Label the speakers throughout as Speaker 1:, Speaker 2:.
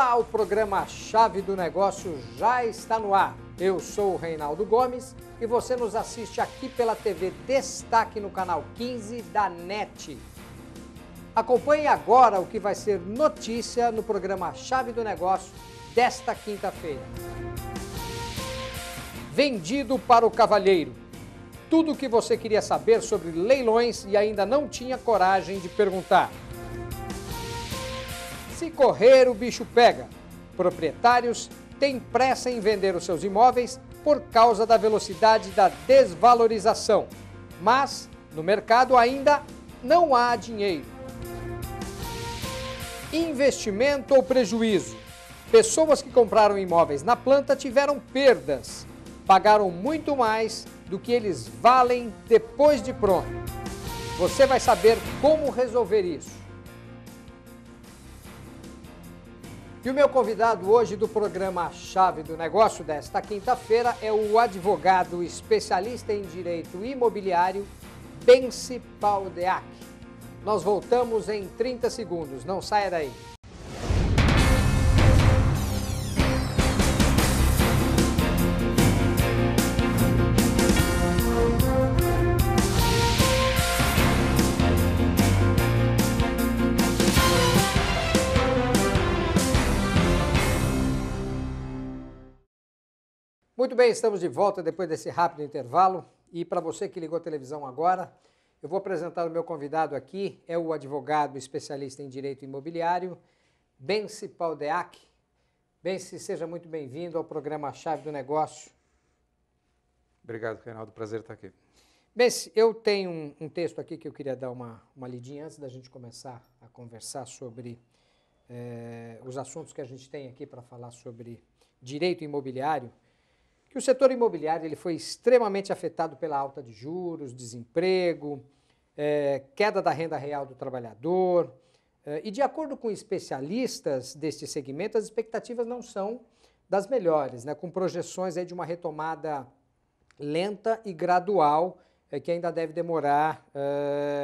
Speaker 1: Olá, o programa Chave do Negócio já está no ar. Eu sou o Reinaldo Gomes e você nos assiste aqui pela TV Destaque no canal 15 da NET. Acompanhe agora o que vai ser notícia no programa Chave do Negócio desta quinta-feira. Vendido para o cavalheiro. Tudo o que você queria saber sobre leilões e ainda não tinha coragem de perguntar. Se correr, o bicho pega. Proprietários têm pressa em vender os seus imóveis por causa da velocidade da desvalorização. Mas no mercado ainda não há dinheiro. Investimento ou prejuízo? Pessoas que compraram imóveis na planta tiveram perdas. Pagaram muito mais do que eles valem depois de pronto. Você vai saber como resolver isso. E o meu convidado hoje do programa Chave do Negócio desta quinta-feira é o advogado especialista em direito imobiliário Benci Paldeac. Nós voltamos em 30 segundos, não saia daí. bem, estamos de volta depois desse rápido intervalo. E para você que ligou a televisão agora, eu vou apresentar o meu convidado aqui, é o advogado especialista em direito imobiliário, Bence Paldeac. Bence, seja muito bem-vindo ao programa Chave do Negócio.
Speaker 2: Obrigado, Reinaldo. Prazer estar aqui.
Speaker 1: Bence, eu tenho um, um, texto aqui que eu queria dar uma, uma lidinha antes da gente começar a conversar sobre eh, os assuntos que a gente tem aqui para falar sobre direito imobiliário o setor imobiliário ele foi extremamente afetado pela alta de juros, desemprego, é, queda da renda real do trabalhador. É, e de acordo com especialistas deste segmento, as expectativas não são das melhores, né, com projeções aí de uma retomada lenta e gradual, é, que ainda deve demorar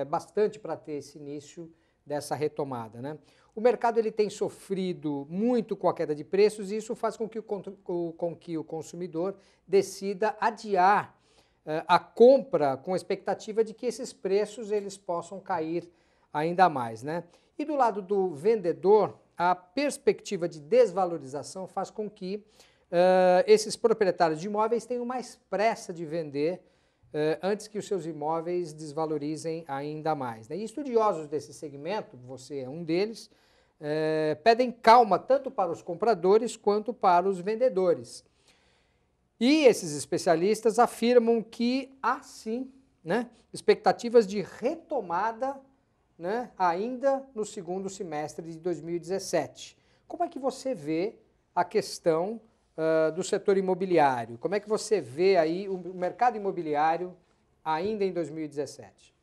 Speaker 1: bastante para ter esse início dessa retomada. Né? O mercado ele tem sofrido muito com a queda de preços e isso faz com que o, com que o consumidor decida adiar eh, a compra com a expectativa de que esses preços eles possam cair ainda mais. Né? E do lado do vendedor, a perspectiva de desvalorização faz com que eh, esses proprietários de imóveis tenham mais pressa de vender eh, antes que os seus imóveis desvalorizem ainda mais. Né? E estudiosos desse segmento, você é um deles, é, pedem calma tanto para os compradores quanto para os vendedores. E esses especialistas afirmam que há sim né, expectativas de retomada né, ainda no segundo semestre de 2017. Como é que você vê a questão uh, do setor imobiliário? Como é que você vê aí o mercado imobiliário ainda em 2017?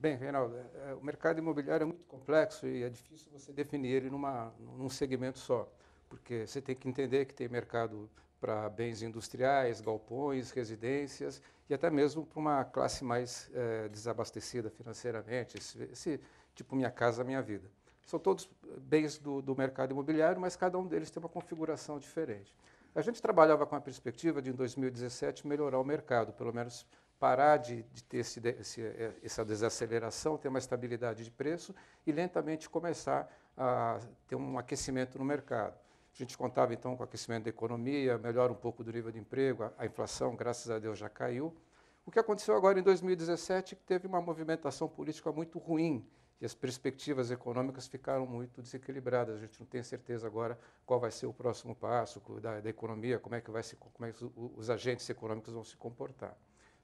Speaker 2: Bem, Reinaldo, é, é, o mercado imobiliário é muito complexo e é difícil você definir ele numa, num segmento só, porque você tem que entender que tem mercado para bens industriais, galpões, residências e até mesmo para uma classe mais é, desabastecida financeiramente, esse, esse, tipo minha casa, minha vida. São todos bens do, do mercado imobiliário, mas cada um deles tem uma configuração diferente. A gente trabalhava com a perspectiva de, em 2017, melhorar o mercado, pelo menos parar de, de ter esse, esse, eh, essa desaceleração, ter uma estabilidade de preço e lentamente começar a ter um aquecimento no mercado. A gente contava então com o aquecimento da economia, melhora um pouco do nível de emprego, a, a inflação, graças a Deus, já caiu. O que aconteceu agora em 2017 é que teve uma movimentação política muito ruim e as perspectivas econômicas ficaram muito desequilibradas. A gente não tem certeza agora qual vai ser o próximo passo da, da economia, como é que vai se, como é que os agentes econômicos vão se comportar.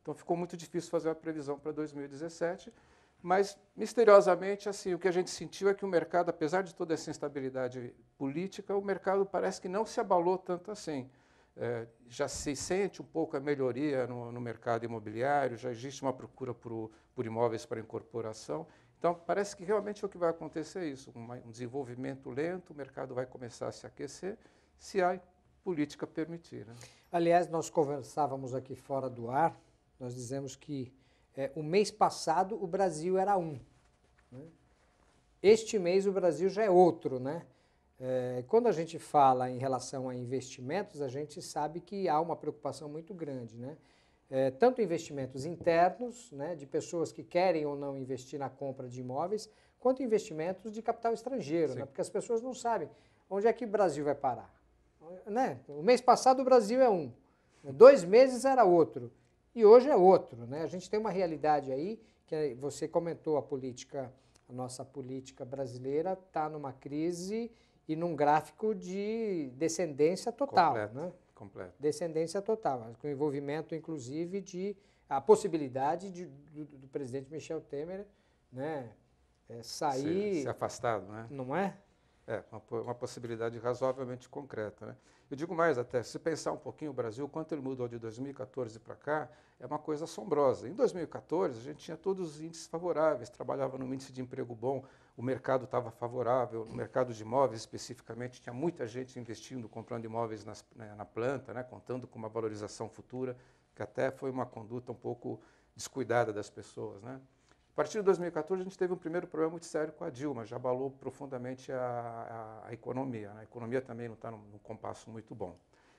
Speaker 2: Então ficou muito difícil fazer uma previsão para 2017, mas misteriosamente assim, o que a gente sentiu é que o mercado, apesar de toda essa instabilidade política, o mercado parece que não se abalou tanto assim. É, já se sente um pouco a melhoria no, no, mercado imobiliário, já existe uma procura por, por imóveis para incorporação. Então, parece que realmente o que vai acontecer é isso: um desenvolvimento lento, o mercado vai começar a se aquecer, se a política permitir. Né?
Speaker 1: Aliás, nós conversávamos aqui fora do ar nós dizemos que é, o mês passado o Brasil era um. Né? Este mês o Brasil já é outro, né? É, quando a gente fala em relação a investimentos, a gente sabe que há uma preocupação muito grande, né? É, tanto investimentos internos, né, de pessoas que querem ou não investir na compra de imóveis, quanto investimentos de capital estrangeiro, né? porque as pessoas não sabem onde é que o Brasil vai parar. Né? O mês passado o Brasil é um, né? dois meses era outro e hoje é outro. Né? A gente tem uma realidade aí, que é, você comentou a política, a nossa política brasileira está numa crise e num gráfico de descendência total. Completo, né? completo. Descendência total, com envolvimento, inclusive, de a possibilidade de, do, do presidente Michel Temer né, é, sair. Se, se afastado,
Speaker 2: né? Não é? é? É, uma, uma, possibilidade razoavelmente concreta. Né? Eu digo mais até, se pensar um pouquinho o Brasil, quanto ele mudou de 2014 para cá, é uma coisa assombrosa. Em 2014, a gente tinha todos os índices favoráveis, trabalhava no índice de emprego bom, o mercado estava favorável, no mercado de imóveis especificamente, tinha muita gente investindo, comprando imóveis nas, né, na planta, né, contando com uma valorização futura, que até foi uma conduta um pouco descuidada das pessoas. Né? A partir de 2014, a gente teve um primeiro problema muito sério com a Dilma, já abalou profundamente a, a, a economia. Né? A economia também não está num, num, compasso muito bom.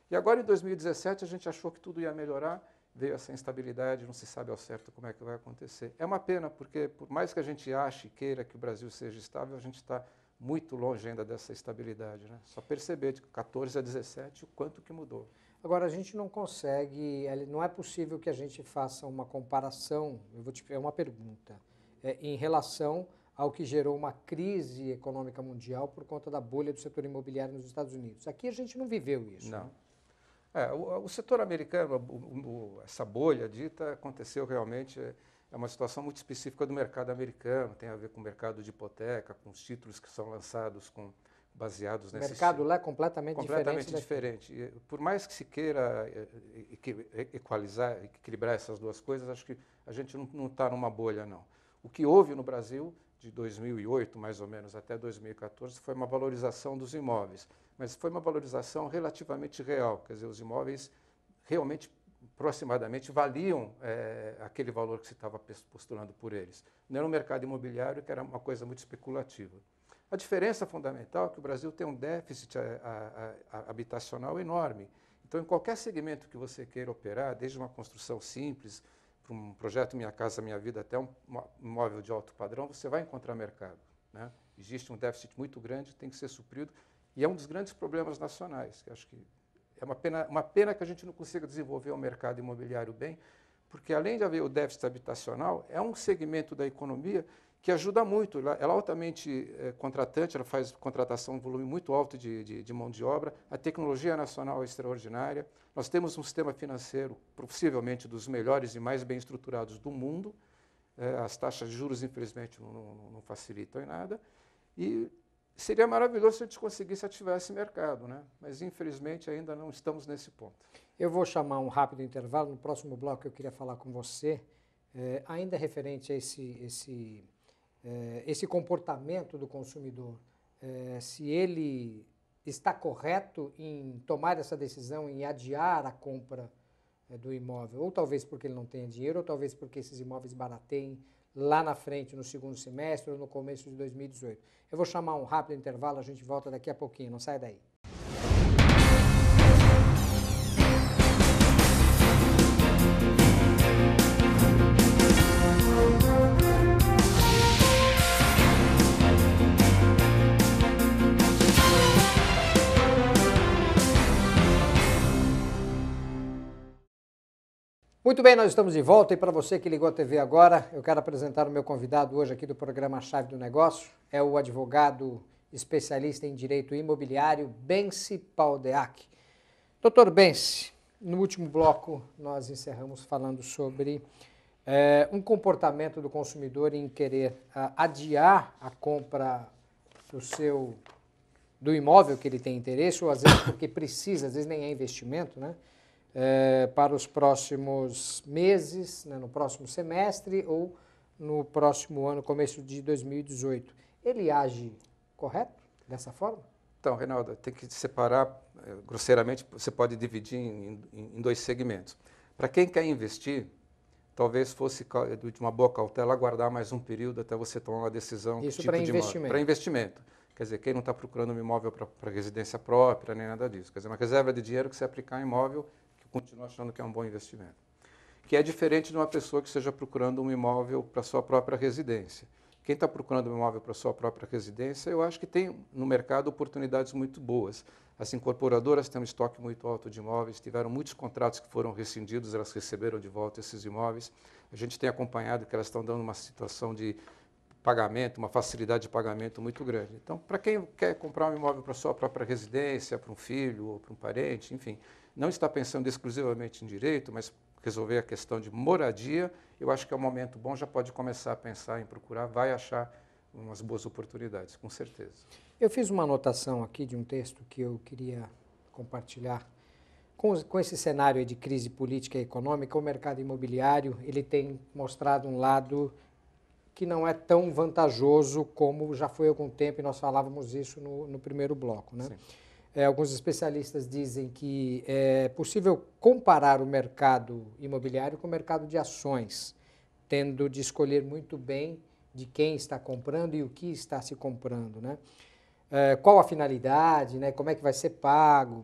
Speaker 2: E agora, em 2017, a gente achou que tudo ia melhorar, veio essa instabilidade, não se sabe ao certo como é que vai acontecer. É uma pena, porque por mais que a gente ache e queira que o Brasil seja estável, a gente está muito longe ainda dessa estabilidade. Né? Só perceber de 14 a 17 o quanto que mudou.
Speaker 1: Agora, a gente não consegue, não é possível que a gente faça uma comparação, eu vou te, é uma pergunta, é, em relação ao que gerou uma crise econômica mundial por conta da bolha do setor imobiliário nos Estados Unidos. Aqui a gente não viveu isso. Não. Né? É, o, o, setor americano, o, o, essa
Speaker 2: bolha dita, aconteceu realmente, é, é uma situação muito específica do mercado americano, tem a ver com o mercado de hipoteca, com os títulos que são lançados com baseados nesse... O mercado lá é completamente, completamente diferente. Né? diferente. Eh, por mais que se queira eh, eh, equalizar, equilibrar essas duas coisas, acho que a gente não está numa bolha, não. O que houve no Brasil de 2008, mais ou menos, até 2014, foi uma valorização dos imóveis. Mas foi uma valorização relativamente real, quer dizer, os imóveis realmente aproximadamente valiam é, aquele valor que se estava postulando por eles. Não era um mercado imobiliário que era uma coisa muito especulativa. A diferença fundamental é que o Brasil tem um déficit é, a, a, a, habitacional enorme. Então, em qualquer segmento que você queira operar, desde uma construção simples, para um projeto Minha Casa Minha Vida, até um imóvel de alto padrão, você vai encontrar mercado. Né? Existe um déficit muito grande, tem que ser suprido, e é um dos grandes problemas nacionais, que acho que é uma pena, uma pena que a gente não consiga desenvolver o um mercado imobiliário bem, porque além de haver o déficit habitacional, é um segmento da economia que ajuda muito. Ela, ela é altamente é, contratante, ela faz contratação um volume muito alto de, de, de, mão de obra. A tecnologia nacional é extraordinária. Nós temos um sistema financeiro possivelmente dos melhores e mais bem estruturados do mundo. É, as taxas de juros, infelizmente, não, não, não facilitam em nada. E Seria maravilhoso se a gente conseguisse ativar esse mercado, né? mas infelizmente ainda não estamos nesse ponto.
Speaker 1: Eu vou chamar um rápido intervalo. No próximo bloco eu queria falar com você, eh, ainda referente a esse, esse, eh, esse comportamento do consumidor. Eh, se ele está correto em tomar essa decisão, em adiar a compra eh, do imóvel, ou talvez porque ele não tenha dinheiro, ou talvez porque esses imóveis barateiem lá na frente, no segundo semestre ou no começo de 2018. Eu vou chamar um rápido intervalo, a gente volta daqui a pouquinho, não sai daí. Muito bem, nós estamos de volta e para você que ligou a TV agora, eu quero apresentar o meu convidado hoje aqui do programa Chave do Negócio, é o advogado especialista em direito imobiliário Bence Paldeac. Doutor Bence, no último bloco nós encerramos falando sobre é, um comportamento do consumidor em querer a, ah, adiar a compra do seu do imóvel que ele tem interesse, ou às vezes porque precisa, às vezes nem é investimento, né? Eh, para os próximos meses, né, no próximo semestre ou no próximo ano, começo de 2018, ele age correto dessa forma?
Speaker 2: Então, Reinaldo, tem que separar, eh, grosseiramente, você pode dividir em, em dois segmentos. Para quem quer investir, talvez fosse eh, de uma boa cautela aguardar mais um período até você tomar uma decisão. Isso tipo para investimento. Para investimento. Quer dizer, quem não está procurando um imóvel para residência própria, nem nada disso. Quer dizer, uma reserva de dinheiro que você aplicar em imóvel continua achando que é um bom investimento. Que é diferente de uma pessoa que esteja procurando um imóvel para sua própria residência. Quem está procurando um imóvel para sua própria residência, eu acho que tem no mercado oportunidades muito boas. As incorporadoras têm um estoque muito alto de imóveis, tiveram muitos contratos que foram rescindidos, elas receberam de volta esses imóveis. A gente tem acompanhado que elas estão dando uma situação de pagamento, uma facilidade de pagamento muito grande. Então, para quem quer comprar um imóvel para sua própria residência, para um filho ou para um parente, enfim, não está pensando exclusivamente em direito, mas resolver a questão de moradia, eu acho que é um momento bom, já pode começar a pensar em procurar, vai achar umas boas oportunidades, com certeza.
Speaker 1: Eu fiz uma anotação aqui de um texto que eu queria compartilhar. Com, com esse cenário de crise política e econômica, o mercado imobiliário ele tem mostrado um lado que não é tão vantajoso como já foi há algum tempo, e nós falávamos isso no, no primeiro bloco. Né? Sim. É, alguns especialistas dizem que é possível comparar o mercado imobiliário com o mercado de ações, tendo de escolher muito bem de quem está comprando e o que está se comprando, né? É, qual a finalidade, né? Como é que vai ser pago?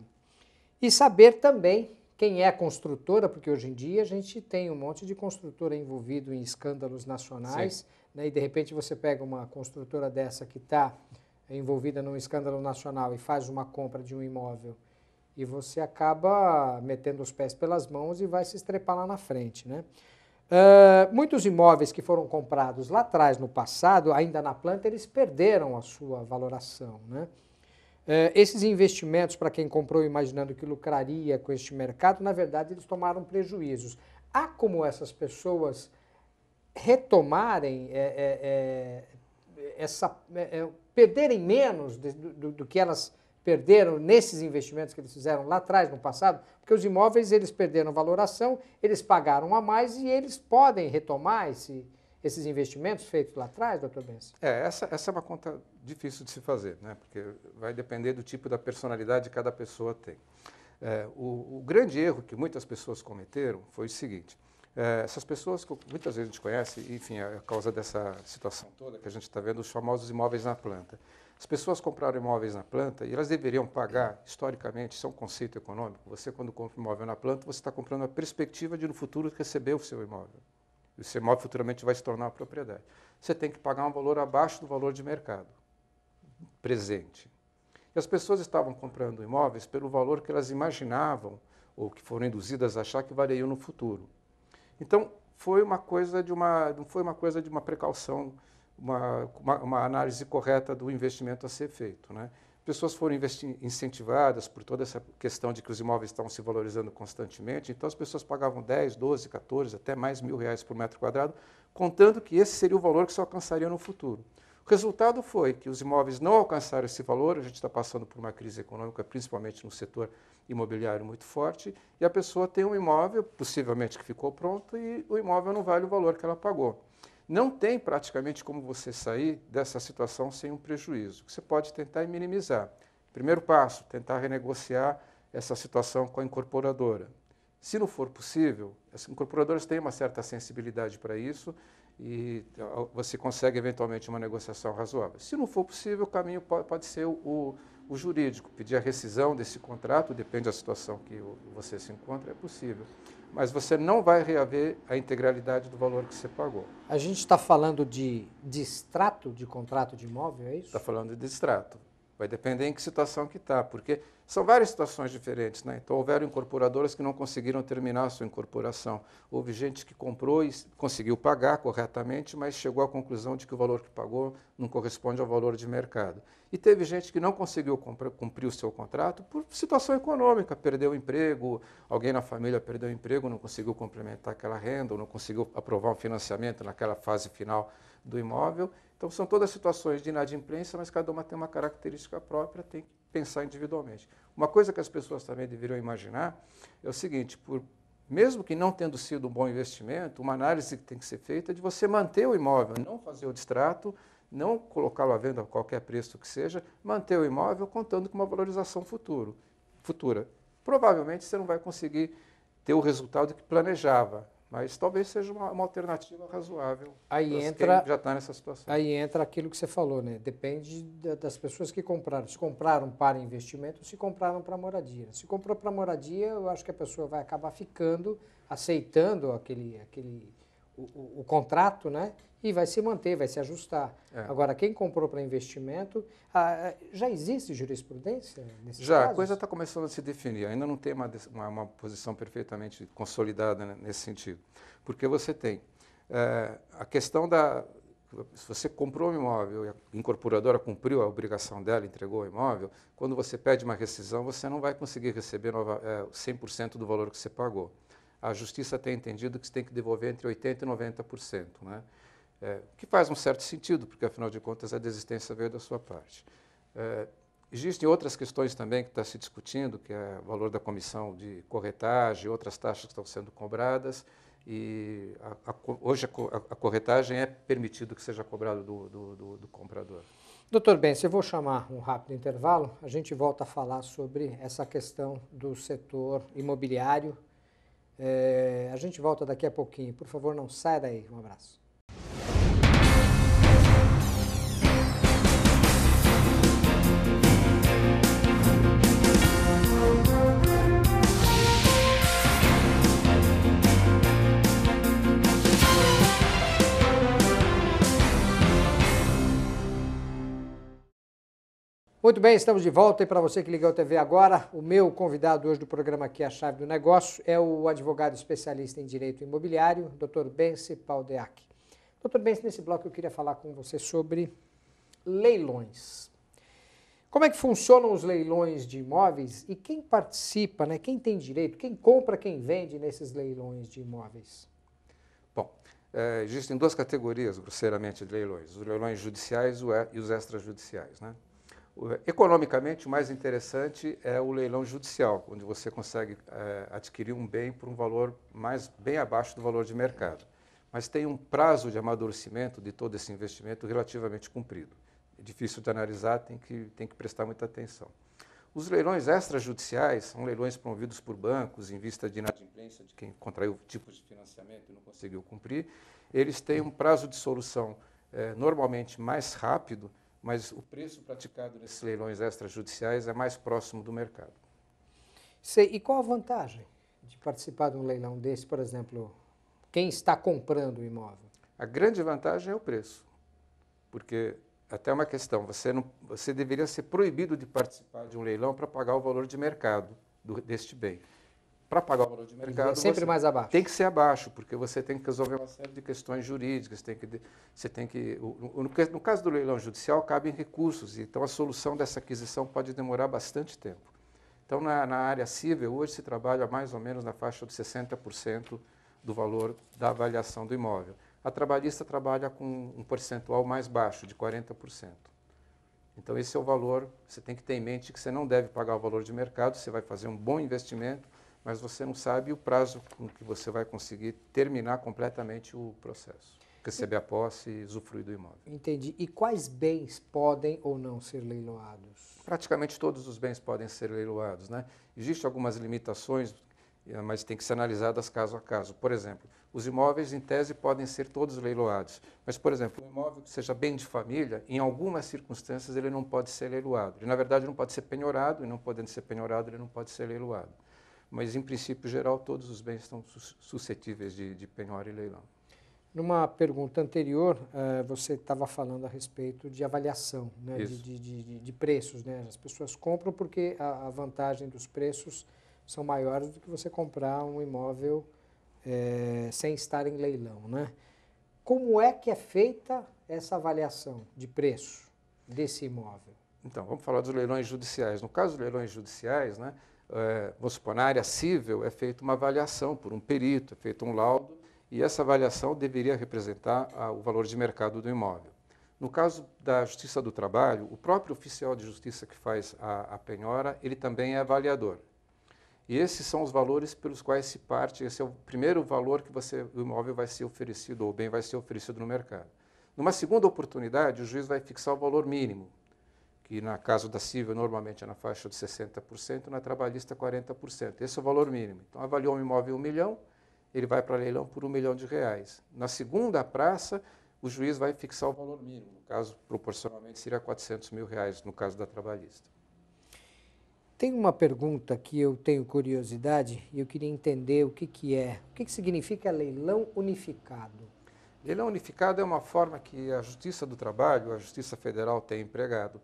Speaker 1: E saber também quem é a construtora, porque hoje em dia a gente tem um monte de construtora envolvido em escândalos nacionais, né? E de repente você pega uma construtora dessa que está é envolvida num escândalo nacional e faz uma compra de um imóvel e você acaba metendo os pés pelas mãos e vai se estrepar lá na frente, né? Uh, muitos imóveis que foram comprados lá atrás, no passado, ainda na planta, eles perderam a sua valoração. Né? Uh, esses investimentos, para quem comprou imaginando que lucraria com este mercado, na verdade, eles tomaram prejuízos. Há como essas pessoas retomarem é, é, é, essa, eh, eh, perderem menos de, do, do que elas perderam nesses investimentos que eles fizeram lá atrás, no passado, porque os imóveis eles perderam valoração, eles pagaram a mais e eles podem retomar esse, esses investimentos feitos lá atrás, doutor Benson? É,
Speaker 2: essa, essa é uma conta difícil de se fazer, né? porque vai depender do tipo da personalidade que cada pessoa tem. É, o, o grande erro que muitas pessoas cometeram foi o seguinte: é, essas pessoas que muitas vezes a gente conhece, enfim, a causa dessa situação toda que a gente está vendo, os famosos imóveis na planta. As pessoas compraram imóveis na planta e elas deveriam pagar, historicamente, isso é um conceito econômico. Você, quando compra um imóvel na planta, você está comprando a perspectiva de no futuro receber o seu imóvel. E o seu imóvel futuramente vai se tornar uma propriedade. Você tem que pagar um valor abaixo do valor de mercado presente. E as pessoas estavam comprando imóveis pelo valor que elas imaginavam ou que foram induzidas a achar que valeriam no futuro. Então, foi uma coisa de uma, não foi uma coisa de uma precaução, uma, uma, uma análise correta do investimento a ser feito. Né? Pessoas foram incentivadas por toda essa questão de que os imóveis estavam se valorizando constantemente, então as pessoas pagavam 10, 12, 14, até mais mil reais por metro quadrado, contando que esse seria o valor que se alcançaria no futuro. O resultado foi que os imóveis não alcançaram esse valor, a gente está passando por uma crise econômica, principalmente no setor imobiliário muito forte, e a pessoa tem um imóvel, possivelmente que ficou pronto, e o imóvel não vale o valor que ela pagou. Não tem praticamente como você sair dessa situação sem um prejuízo. O que você pode tentar é minimizar. Primeiro passo, tentar renegociar essa situação com a incorporadora. Se não for possível, as incorporadoras têm uma certa sensibilidade para isso e você consegue eventualmente uma negociação razoável. Se não for possível, o caminho pode ser o, o jurídico, pedir a rescisão desse contrato, depende da situação que você se encontra, é possível. Mas você não vai reaver a integralidade do valor que você pagou.
Speaker 1: A gente está falando de distrato de
Speaker 2: contrato de imóvel, é isso? Está falando de distrato. Vai depender em que situação que está, porque são várias situações diferentes, né? Então, houveram incorporadoras que não conseguiram terminar a sua incorporação. Houve gente que comprou e conseguiu pagar corretamente, mas chegou à conclusão de que o valor que pagou não corresponde ao valor de mercado. E teve gente que não conseguiu cumprir o seu contrato por situação econômica, perdeu o emprego, alguém na família perdeu o emprego, não conseguiu complementar aquela renda, ou não conseguiu aprovar um financiamento naquela fase final do imóvel. Então, são todas situações de inadimplência, mas cada uma tem uma característica própria, tem que pensar individualmente. Uma coisa que as pessoas também deveriam imaginar é o seguinte: por, mesmo que não tendo sido um bom investimento, uma análise que tem que ser feita é de você manter o imóvel, não fazer o distrato, não colocá-lo à venda a qualquer preço que seja, manter o imóvel contando com uma valorização futuro, futura. Provavelmente você não vai conseguir ter o resultado que planejava, mas talvez seja uma, uma alternativa razoável aí entra, já está nessa situação.
Speaker 1: Aí entra aquilo que você falou, né? Depende da, das pessoas que compraram. Se compraram para investimento ou se compraram para moradia. Se comprou para moradia, eu acho que a pessoa vai acabar ficando, aceitando aquele, aquele o, o, contrato, né? E vai se manter, vai se ajustar. É. Agora, quem comprou para investimento, ah, já existe jurisprudência nesse Já, casos? a coisa está
Speaker 2: começando a se definir. Ainda não tem uma, uma, uma posição perfeitamente consolidada né, nesse sentido. Porque você tem é, a questão da. Se você comprou um imóvel e a incorporadora cumpriu a obrigação dela, entregou o imóvel, quando você pede uma rescisão, você não vai conseguir receber nova, é, eh, 100% do valor que você pagou a justiça tem entendido que se tem que devolver entre 80% e 90%, né? É, que faz um certo sentido, porque afinal de contas a desistência veio da sua parte. É, existem outras questões também que está se discutindo, que é o valor da comissão de corretagem, outras taxas que estão sendo cobradas, e a, a, hoje a, a, corretagem é permitido que seja cobrado do, do, do, do comprador.
Speaker 1: Doutor Bens, eu vou chamar um rápido intervalo, a gente volta a falar sobre essa questão do setor imobiliário é, a gente volta daqui a pouquinho. Por favor, não saia daí. Um abraço. Muito bem, estamos de volta e para você que ligou a TV agora, o meu convidado hoje do programa aqui, é A Chave do Negócio, é o advogado especialista em Direito Imobiliário, Dr. Bence Paldeac. Dr. Bence, nesse bloco eu queria falar com você sobre leilões. Como é que funcionam os leilões de imóveis e quem participa, né? quem tem direito, quem compra, quem vende nesses leilões de imóveis?
Speaker 2: Bom, é, existem duas categorias, grosseiramente, de leilões: os leilões judiciais e os extrajudiciais. Né? Economicamente, o mais interessante é o leilão judicial, onde você consegue é, adquirir um bem por um valor mais bem abaixo do valor de mercado. Mas tem um prazo de amadurecimento de todo esse investimento relativamente cumprido. É difícil de analisar, tem que, tem que prestar muita atenção. Os leilões extrajudiciais são leilões promovidos por bancos em vista de inadimplência de quem contraiu tipos de financiamento e não conseguiu cumprir. Eles têm um prazo de solução é, normalmente mais rápido, mas o preço praticado nesses leilões extrajudiciais é mais próximo do mercado.
Speaker 1: Sei. E qual a vantagem de participar de um leilão desse, por exemplo, quem está comprando o imóvel?
Speaker 2: A grande vantagem é o preço, porque até uma questão, você, não, você deveria ser proibido de participar de um leilão para pagar o valor de mercado do, deste bem para pagar o valor de mercado. É sempre mais abaixo. Tem que ser abaixo, porque você tem que resolver uma série de questões jurídicas. Tem que, você tem que, no, no caso do leilão judicial, cabem recursos, então a solução dessa aquisição pode demorar bastante tempo. Então, na, na área civil, hoje se trabalha mais ou menos na faixa de 60% do valor da avaliação do imóvel. A trabalhista trabalha com um percentual mais baixo, de 40%. Então, esse é o valor, você tem que ter em mente que você não deve pagar o valor de mercado, você vai fazer um bom investimento mas você não sabe o prazo com que você vai conseguir terminar completamente o processo. Receber a posse e usufruir do imóvel.
Speaker 1: Entendi. E quais bens podem ou não ser leiloados?
Speaker 2: Praticamente todos os bens podem ser leiloados. Né? Existem algumas limitações, eh, mas tem que ser analisadas caso a caso. Por exemplo, os imóveis, em tese, podem ser todos leiloados. Mas, por exemplo, um imóvel que seja bem de família, em algumas circunstâncias, ele não pode ser leiloado. Ele, na verdade, não pode ser penhorado, e não podendo ser penhorado, ele não pode ser leiloado mas em princípio geral todos os bens estão suscetíveis de, de penhora e leilão.
Speaker 1: Numa pergunta anterior, uh, você estava falando a respeito de avaliação, né, de, de, de, preços. Né? As pessoas compram porque a, a, vantagem dos preços são maiores do que você comprar um imóvel é, sem estar em leilão. Né? Como é que é feita essa avaliação de preço desse imóvel?
Speaker 2: Então, vamos falar dos leilões judiciais. No caso dos leilões judiciais, né, é, vamos supor, na área civil, é feita uma avaliação por um perito, é feito um laudo, e essa avaliação deveria representar a, ah, o valor de mercado do imóvel. No caso da Justiça do Trabalho, o próprio oficial de justiça que faz a, a penhora, ele também é avaliador. E esses são os valores pelos quais se parte, esse é o primeiro valor que você, o imóvel vai ser oferecido, ou o bem vai ser oferecido no mercado. Numa segunda oportunidade, o juiz vai fixar o valor mínimo, que na caso da civil normalmente é na faixa de 60%, na trabalhista 40%. Esse é o valor mínimo. Então, avaliou um imóvel em um milhão, ele vai para leilão por um milhão de reais. Na segunda praça, o juiz vai fixar o valor mínimo. No caso, proporcionalmente, seria 400 mil reais, no caso da trabalhista.
Speaker 1: Tem uma pergunta que eu tenho curiosidade e eu queria entender o que, que é. O que, que significa leilão unificado?
Speaker 2: Leilão unificado é uma forma que a Justiça do Trabalho, a Justiça Federal, tem empregado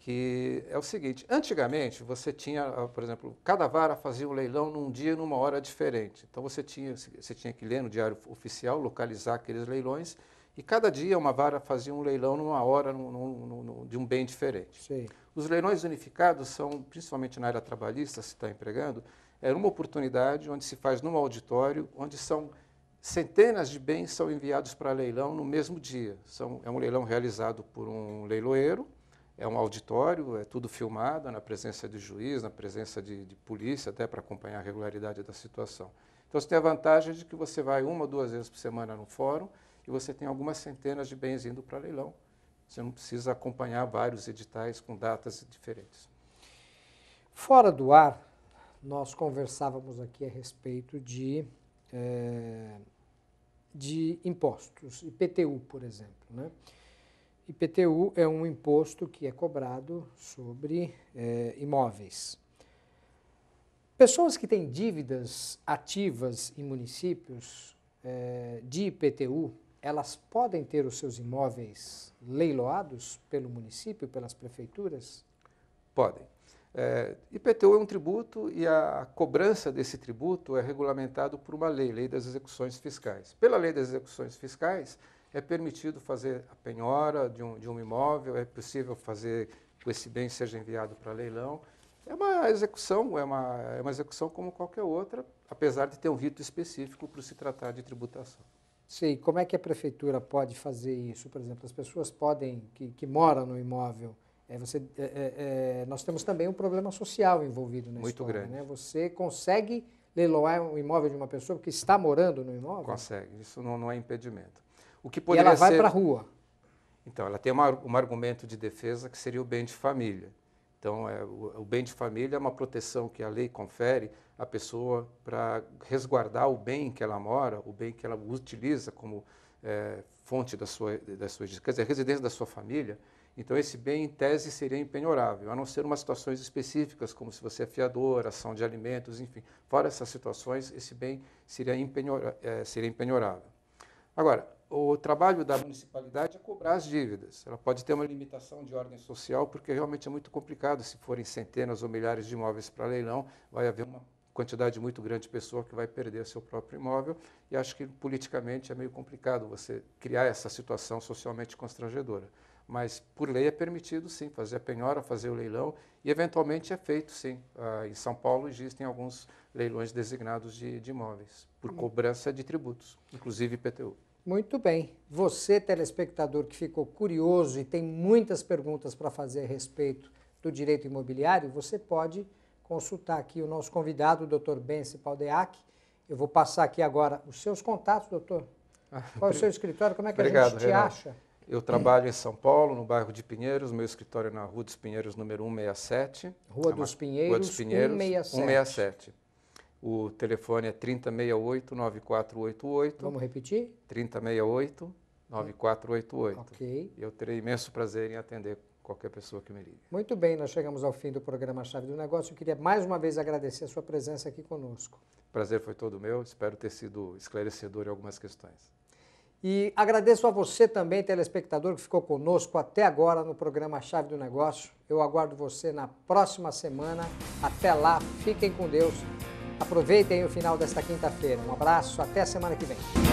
Speaker 2: que é o seguinte: antigamente você tinha, ah, por exemplo, cada vara fazia um leilão num dia e numa hora diferente. Então você tinha, você tinha que ler no diário oficial, localizar aqueles leilões, e cada dia uma vara fazia um leilão numa hora num, num, num, de um bem diferente. Sim. Os leilões unificados são, principalmente na área trabalhista, se está empregando, é uma oportunidade onde se faz num auditório, onde são centenas de bens são enviados para leilão no mesmo dia. São, é um leilão realizado por um leiloeiro é um auditório, é tudo filmado, na presença de juiz, na presença de, de polícia, até para acompanhar a regularidade da situação. Então, você tem a vantagem de que você vai uma ou duas vezes por semana no fórum e você tem algumas centenas de bens indo para leilão. Você não precisa acompanhar vários editais com datas diferentes.
Speaker 1: Fora do ar, nós conversávamos aqui a respeito de, é, de impostos, IPTU, por exemplo. Né? IPTU é um imposto que é cobrado sobre é, imóveis. Pessoas que têm dívidas ativas em municípios é, de IPTU, elas podem ter os seus imóveis leiloados pelo município, pelas prefeituras?
Speaker 2: Podem. É, IPTU é um tributo e a cobrança desse tributo é regulamentado por uma lei, Lei das Execuções Fiscais. Pela Lei das Execuções Fiscais, é permitido fazer a penhora de um, de um imóvel, é possível fazer que esse bem seja enviado para leilão. É uma execução, é uma, é uma execução como qualquer outra, apesar de ter um rito específico para se tratar de
Speaker 1: tributação. Sim, como é que a prefeitura pode fazer isso? Por exemplo, as pessoas podem, que, que moram no imóvel, é, você, é, é, é nós temos também um problema social envolvido nesse Muito história, grande. Né? Você consegue leiloar um imóvel de uma pessoa que está morando no imóvel?
Speaker 2: Consegue, isso não, não é impedimento. O que poderia e ela vai ser... para a rua. Então, ela tem uma, um argumento de defesa que seria o bem de família. Então, é, o, o, bem de família é uma proteção que a lei confere à pessoa para resguardar o bem que ela mora, o bem que ela utiliza como é, fonte da sua, da sua quer dizer, residência da sua família. Então, esse bem, em tese, seria empenhorável, a não ser umas situações específicas, como se você é fiador, ação de alimentos, enfim. Fora essas situações, esse bem seria, empenhor, é, seria Agora, o trabalho da municipalidade é cobrar as dívidas. Ela pode ter uma limitação de ordem social, porque realmente é muito complicado. Se forem centenas ou milhares de imóveis para leilão, vai haver uma quantidade muito grande de pessoa que vai perder seu próprio imóvel. E acho que politicamente é meio complicado você criar essa situação socialmente constrangedora. Mas, por lei, é permitido, sim, fazer a penhora, fazer o leilão, e eventualmente é feito, sim. Ah, em São Paulo existem alguns leilões designados de, de imóveis, por hum. cobrança de tributos, inclusive IPTU.
Speaker 1: Muito bem. Você, telespectador que ficou curioso e tem muitas perguntas para fazer a respeito do direito imobiliário, você pode consultar aqui o nosso convidado, o Dr. Bence Paldeac. Eu vou passar aqui agora os seus contatos, doutor. Ah, Qual é o seu escritório? Como é que Obrigado, a gente te acha?
Speaker 2: Eu trabalho em São Paulo, no bairro de Pinheiros. Meu escritório é na Rua dos Pinheiros, número 167. Rua dos Pinheiros, Rua dos Pinheiros 167. 167. O telefone é 3068-9488. Vamos repetir? 3068-9488. Ok. Eu terei imenso prazer em atender qualquer pessoa que me ligue.
Speaker 1: Muito bem, nós chegamos ao fim do programa Chave do Negócio. Eu queria mais uma vez agradecer a sua presença aqui conosco.
Speaker 2: Prazer foi todo meu. Espero ter sido esclarecedor em algumas questões.
Speaker 1: E agradeço a você também, telespectador, que ficou conosco até agora no programa Chave do Negócio. Eu aguardo você na próxima semana. Até lá, fiquem com Deus. Aproveitem o final desta quinta-feira. Um abraço, até semana que vem.